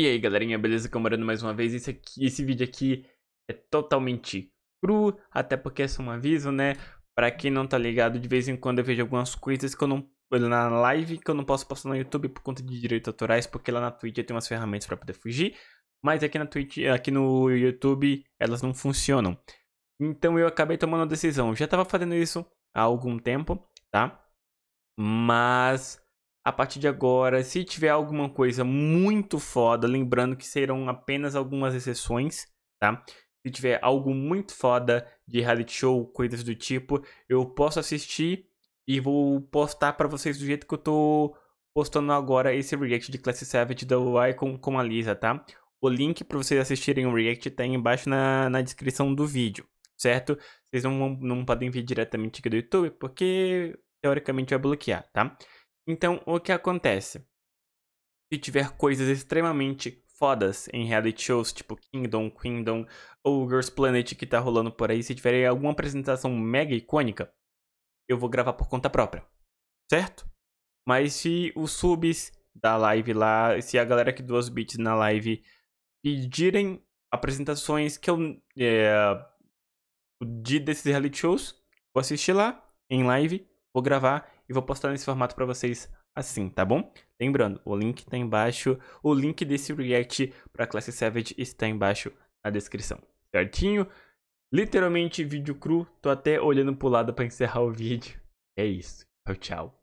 E aí galerinha, beleza? Camarando é mais uma vez. Esse, aqui, esse vídeo aqui é totalmente cru, até porque é só um aviso, né? Pra quem não tá ligado, de vez em quando eu vejo algumas coisas que eu não. na live que eu não posso postar no YouTube por conta de direitos autorais, porque lá na Twitch eu tenho umas ferramentas para poder fugir. Mas aqui na Twitch, aqui no YouTube, elas não funcionam. Então eu acabei tomando a decisão. Eu já tava fazendo isso há algum tempo, tá? Mas a partir de agora, se tiver alguma coisa muito foda, lembrando que serão apenas algumas exceções, tá? Se tiver algo muito foda de reality show, coisas do tipo, eu posso assistir e vou postar para vocês do jeito que eu tô postando agora esse react de Class Savage do Icon com a Lisa, tá? O link para vocês assistirem o react tá aí embaixo na, na descrição do vídeo, certo? Vocês não, não podem vir diretamente aqui do YouTube porque teoricamente vai bloquear, tá? Então, o que acontece? Se tiver coisas extremamente fodas em reality shows, tipo Kingdom, Kingdom ou Girls Planet que tá rolando por aí, se tiver alguma apresentação mega icônica, eu vou gravar por conta própria, certo? Mas se os subs da live lá, se a galera que doa os beats na live pedirem apresentações que eu. É, de desses reality shows, vou assistir lá em live, vou gravar e vou postar nesse formato para vocês assim, tá bom? Lembrando, o link tá embaixo, o link desse react para classe Savage está embaixo na descrição, certinho? Literalmente vídeo cru, tô até olhando pro lado para encerrar o vídeo. É isso. Tchau, tchau.